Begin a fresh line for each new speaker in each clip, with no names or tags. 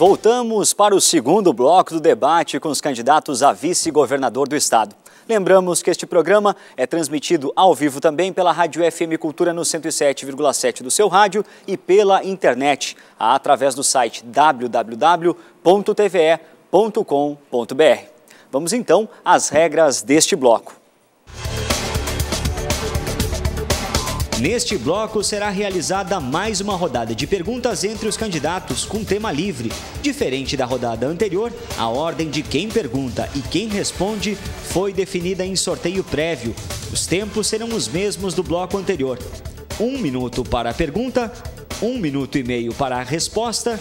Voltamos para o segundo bloco do debate com os candidatos a vice-governador do estado. Lembramos que este programa é transmitido ao vivo também pela Rádio FM Cultura no 107,7 do seu rádio e pela internet, através do site www.tve.com.br. Vamos então às regras deste bloco. Neste bloco será realizada mais uma rodada de perguntas entre os candidatos com tema livre. Diferente da rodada anterior, a ordem de quem pergunta e quem responde foi definida em sorteio prévio. Os tempos serão os mesmos do bloco anterior. Um minuto para a pergunta, um minuto e meio para a resposta,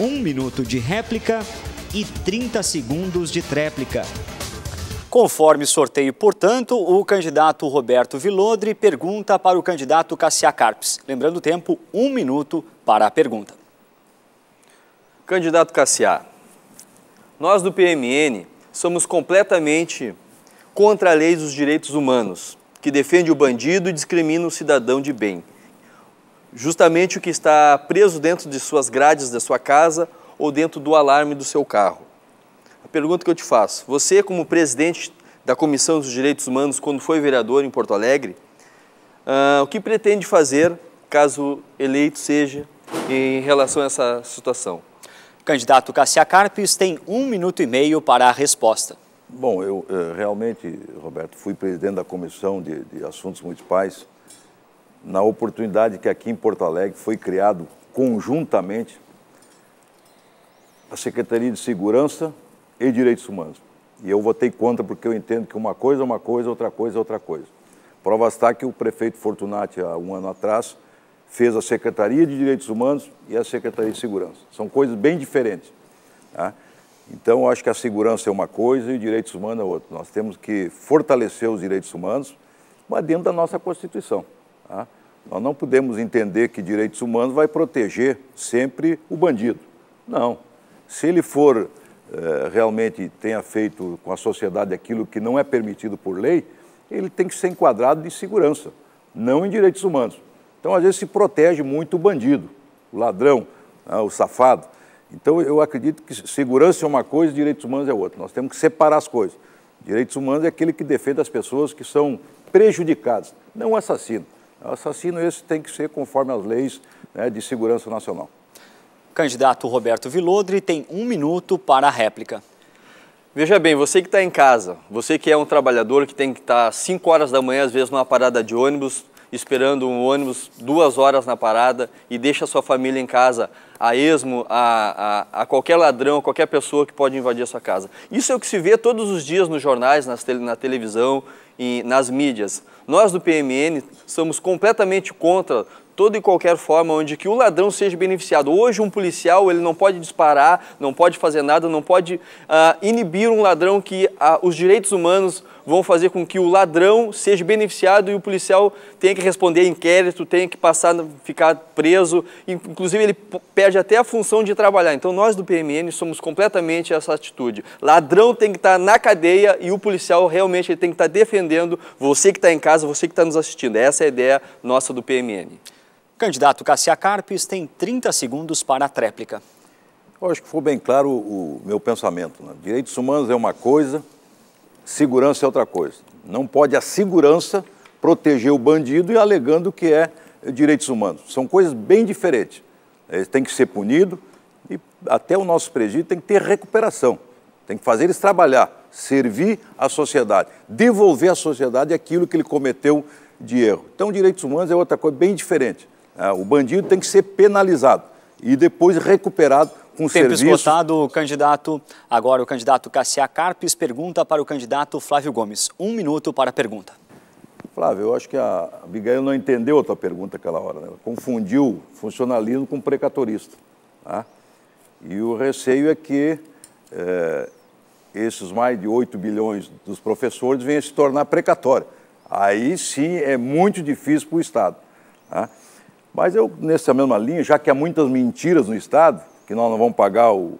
um minuto de réplica e 30 segundos de tréplica. Conforme sorteio, portanto, o candidato Roberto Vilodre pergunta para o candidato Cassia Carpes. Lembrando o tempo, um minuto para a pergunta.
Candidato Cassia, nós do PMN somos completamente contra a lei dos direitos humanos, que defende o bandido e discrimina o cidadão de bem. Justamente o que está preso dentro de suas grades da sua casa ou dentro do alarme do seu carro. A pergunta que eu te faço, você como presidente da Comissão dos Direitos Humanos, quando foi vereador em Porto Alegre, uh, o que pretende fazer, caso eleito seja, em relação a essa situação?
Candidato Cassia Carpes tem um minuto e meio para a resposta.
Bom, eu eh, realmente, Roberto, fui presidente da Comissão de, de Assuntos Municipais na oportunidade que aqui em Porto Alegre foi criado conjuntamente a Secretaria de Segurança e direitos humanos. E eu votei contra porque eu entendo que uma coisa é uma coisa, outra coisa é outra coisa. Prova está que o prefeito Fortunati, há um ano atrás, fez a Secretaria de Direitos Humanos e a Secretaria de Segurança. São coisas bem diferentes. Tá? então Então, acho que a segurança é uma coisa e os direitos humanos é outra. Nós temos que fortalecer os direitos humanos, mas dentro da nossa Constituição. Tá? Nós não podemos entender que direitos humanos vai proteger sempre o bandido. Não. Se ele for eh, realmente tenha feito com a sociedade aquilo que não é permitido por lei, ele tem que ser enquadrado de segurança, não em direitos humanos. Então, às vezes, se protege muito o bandido, o ladrão, né, o safado. Então, eu acredito que segurança é uma coisa, direitos humanos é outra. Nós temos que separar as coisas. Direitos humanos é aquele que defende as pessoas que são prejudicadas, não o assassino. O assassino esse tem que ser conforme as leis né, de segurança nacional. Candidato Roberto
Vilodre tem um minuto para a réplica.
Veja bem, você que está em casa, você que é um trabalhador que tem que estar tá 5 horas da manhã, às vezes, numa parada de ônibus, esperando um ônibus duas horas na parada e deixa sua família em casa a esmo, a, a, a, qualquer ladrão, qualquer pessoa que pode invadir a sua casa. Isso é o que se vê todos os dias nos jornais, nas na televisão e nas mídias. Nós do PMN somos completamente contra toda e qualquer forma onde que o ladrão seja beneficiado. Hoje um policial ele não pode disparar, não pode fazer nada, não pode uh, inibir um ladrão que uh, os direitos humanos vão fazer com que o ladrão seja beneficiado e o policial tenha que responder a inquérito, tenha que passar, ficar preso, inclusive ele perde até a função de trabalhar. Então nós do PMN somos completamente essa atitude. Ladrão tem que estar na cadeia e o policial realmente tem que estar defendendo você que está em casa, você que está nos assistindo. Essa é a ideia nossa do PMN. Candidato Cassia Carpes tem 30 segundos para a réplica.
Eu acho que foi bem claro o meu pensamento. Né? Direitos humanos é uma coisa, Segurança é outra coisa. Não pode a segurança proteger o bandido e alegando que é direitos humanos. São coisas bem diferentes. Ele tem que ser punido e até o nosso presídio tem que ter recuperação. Tem que fazer eles trabalhar, servir à sociedade, devolver à sociedade aquilo que ele cometeu de erro. Então, direitos humanos é outra coisa bem diferente. Ah, o bandido tem que ser penalizado e depois recuperado com Tempo serviço. esgotado,
o candidato. Agora o candidato Cassia Carpes
pergunta para o candidato
Flávio Gomes. Um minuto para a pergunta.
Flávio, eu acho que a Abigail não entendeu a tua pergunta aquela hora. Né? Ela confundiu funcionalismo com precatorista. Tá? E o receio é que é, esses mais de 8 bilhões dos professores venham se tornar precatório. Aí sim é muito difícil para o Estado. Tá? Mas eu, nessa mesma linha, já que há muitas mentiras no Estado, que nós não vamos pagar o,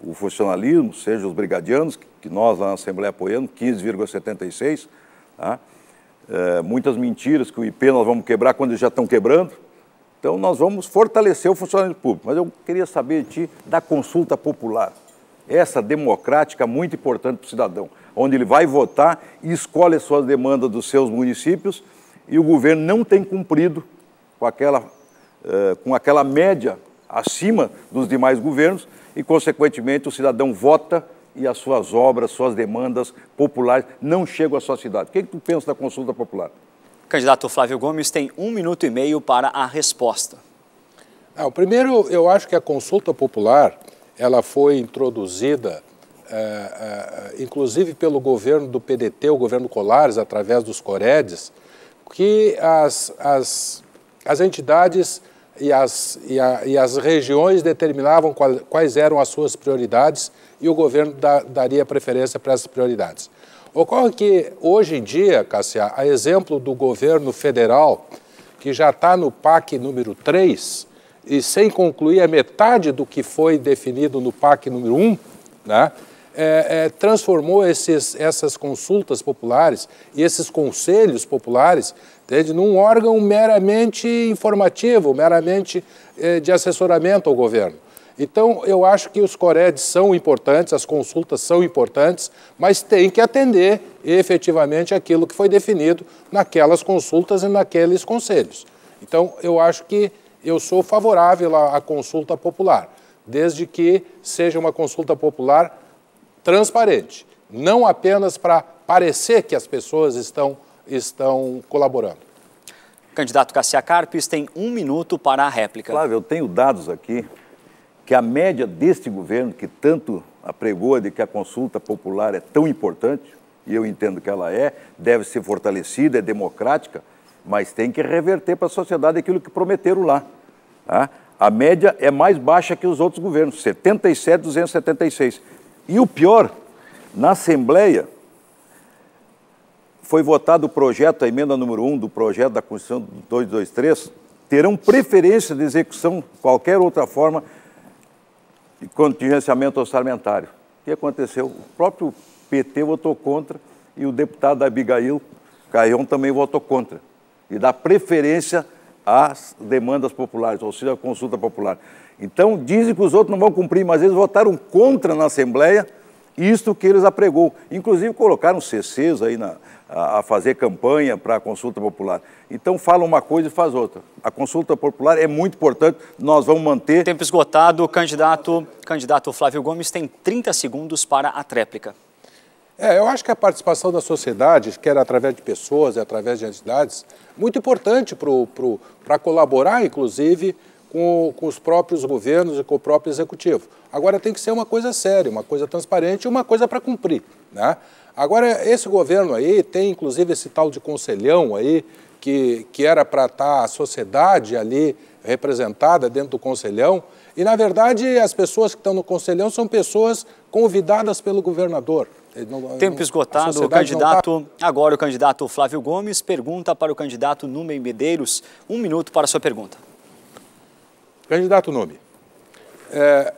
o funcionalismo, seja os brigadianos, que nós lá na Assembleia apoiamos, 15,76, tá? é, muitas mentiras que o IP nós vamos quebrar quando eles já estão quebrando. Então nós vamos fortalecer o funcionalismo público. Mas eu queria saber de ti da consulta popular, essa democrática muito importante para o cidadão, onde ele vai votar e escolhe as suas demandas dos seus municípios e o governo não tem cumprido com aquela, eh, com aquela média acima dos demais governos e, consequentemente, o cidadão vota e as suas obras, suas demandas populares não chegam à sua cidade. O que, é que tu pensa da consulta popular?
O candidato Flávio Gomes tem um minuto e meio para a resposta.
Ah, o primeiro, eu acho que a consulta popular ela foi introduzida, ah, ah, inclusive pelo governo do PDT, o governo Colares, através dos Coredes, que as, as as entidades e as, e, a, e as regiões determinavam qual, quais eram as suas prioridades e o governo da, daria preferência para essas prioridades. Ocorre que, hoje em dia, Cássia, a exemplo do governo federal, que já está no PAC número 3, e sem concluir a metade do que foi definido no PAC número 1, né, é, é, transformou esses, essas consultas populares e esses conselhos populares entende? num órgão meramente informativo, meramente eh, de assessoramento ao governo. Então, eu acho que os coredes são importantes, as consultas são importantes, mas tem que atender efetivamente aquilo que foi definido naquelas consultas e naqueles conselhos. Então, eu acho que eu sou favorável à, à consulta popular, desde que seja uma consulta popular transparente, não apenas para parecer que as pessoas estão estão colaborando. Candidato Cassia
Carpes tem um minuto para a réplica. Flávio, eu tenho dados aqui que a média deste governo, que tanto apregou de que a consulta popular é tão importante, e eu entendo que ela é, deve ser fortalecida, é democrática, mas tem que reverter para a sociedade aquilo que prometeram lá. Tá? A média é mais baixa que os outros governos, 77, 276. E o pior, na Assembleia, foi votado o projeto, a emenda número 1 do projeto da Constituição 223, terão preferência de execução qualquer outra forma de contingenciamento orçamentário. O que aconteceu? O próprio PT votou contra e o deputado Abigail Caion também votou contra. E dá preferência às demandas populares, ou seja, à consulta popular. Então, dizem que os outros não vão cumprir, mas eles votaram contra na Assembleia isto que eles apregou. Inclusive colocaram CCs aí na, a, a fazer campanha para a consulta popular. Então fala uma coisa e faz outra. A consulta popular é muito importante, nós vamos manter. Tempo esgotado, candidato,
candidato Flávio Gomes tem 30 segundos para a tréplica.
É, eu acho que a participação da sociedade, quer através de pessoas e através de entidades, muito importante para colaborar, inclusive, com, com os próprios governos e com o próprio executivo. Agora tem que ser uma coisa séria, uma coisa transparente, e uma coisa para cumprir. Né? Agora, esse governo aí tem inclusive esse tal de conselhão aí, que, que era para estar tá a sociedade ali representada dentro do conselhão, e na verdade as pessoas que estão no conselhão são pessoas convidadas pelo governador. Tempo esgotado, o tá candidato.
Tá... Agora o candidato Flávio Gomes pergunta para o candidato Numa Medeiros. Um minuto
para a sua pergunta. Candidato Nome, é,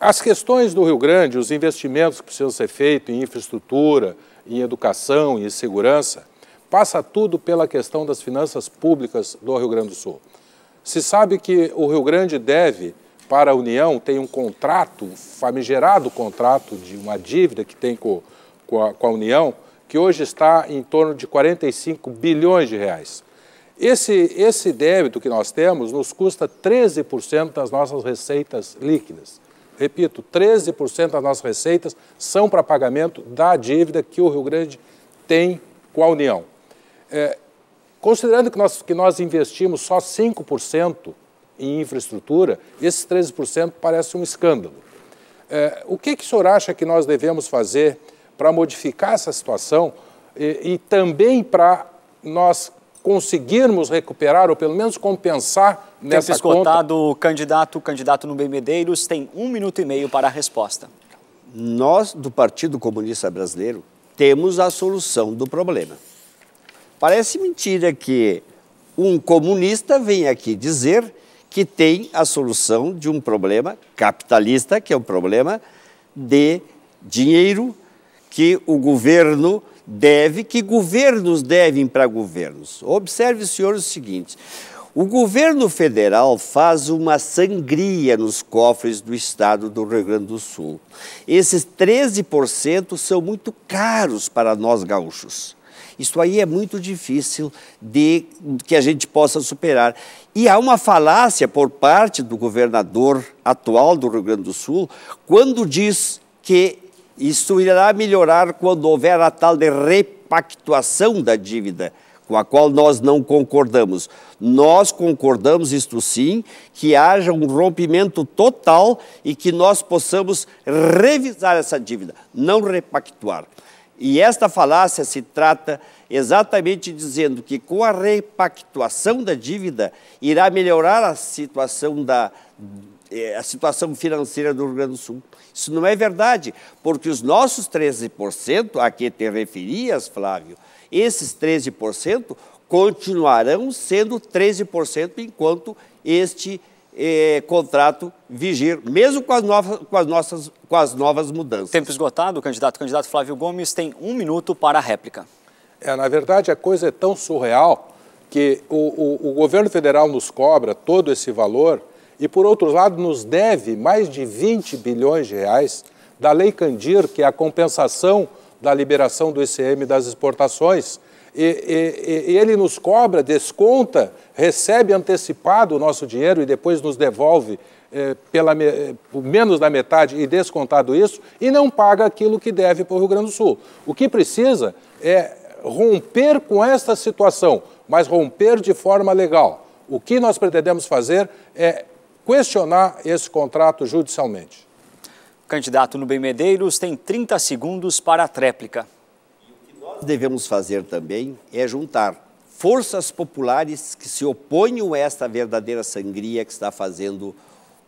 as questões do Rio Grande, os investimentos que precisam ser feitos em infraestrutura, em educação, em segurança, passa tudo pela questão das finanças públicas do Rio Grande do Sul. Se sabe que o Rio Grande deve para a União, tem um contrato, famigerado contrato de uma dívida que tem com, com, a, com a União, que hoje está em torno de 45 bilhões de reais. Esse, esse débito que nós temos nos custa 13% das nossas receitas líquidas. Repito, 13% das nossas receitas são para pagamento da dívida que o Rio Grande tem com a União. É, considerando que nós, que nós investimos só 5% em infraestrutura, esses 13% parece um escândalo. É, o que, que o senhor acha que nós devemos fazer para modificar essa situação e, e também para nós conseguirmos recuperar ou pelo menos compensar nessa Tempo esgotado, conta... candidato, candidato no Medeiros tem
um minuto e meio para a resposta. Nós, do Partido Comunista Brasileiro, temos a solução do problema. Parece mentira que um comunista vem aqui dizer que tem a solução de um problema capitalista, que é o um problema de dinheiro que o governo deve, que governos devem para governos. Observe, senhores, o seguinte: o governo federal faz uma sangria nos cofres do estado do Rio Grande do Sul. Esses 13% são muito caros para nós gaúchos. Isso aí é muito difícil de que a gente possa superar. E há uma falácia por parte do governador atual do Rio Grande do Sul quando diz que isso irá melhorar quando houver a tal de repactuação da dívida, com a qual nós não concordamos. Nós concordamos, isto sim, que haja um rompimento total e que nós possamos revisar essa dívida, não repactuar. E esta falácia se trata exatamente dizendo que com a repactuação da dívida irá melhorar a situação da é, a situação financeira do Rio Grande do Sul. Isso não é verdade, porque os nossos 13%, a que te referias, Flávio, esses 13% continuarão sendo 13% enquanto este eh, contrato vigir, mesmo com as, novas, com, as nossas, com as novas mudanças. Tempo esgotado, candidato. O candidato Flávio Gomes tem um
minuto
para a réplica. É, na verdade, a coisa é tão surreal que o, o, o governo federal nos cobra todo esse valor e, por outro lado, nos deve mais de 20 bilhões de reais da Lei Candir, que é a compensação da liberação do ICM das exportações. E, e, e ele nos cobra, desconta, recebe antecipado o nosso dinheiro e depois nos devolve eh, pela, eh, por menos da metade e descontado isso, e não paga aquilo que deve para o Rio Grande do Sul. O que precisa é romper com esta situação, mas romper de forma legal. O que nós pretendemos fazer é questionar esse contrato judicialmente.
O candidato Nubem Medeiros tem 30 segundos para a tréplica.
E o que nós devemos fazer também é juntar forças populares que se oponham a esta verdadeira sangria que está fazendo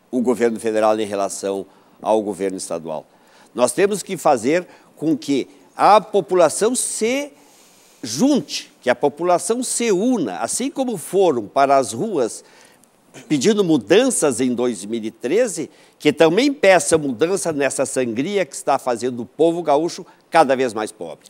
o governo federal em relação ao governo estadual. Nós temos que fazer com que a população se junte, que a população se una, assim como foram para as ruas pedindo mudanças em 2013, que também peça mudança nessa sangria que está fazendo o povo gaúcho cada vez mais pobre.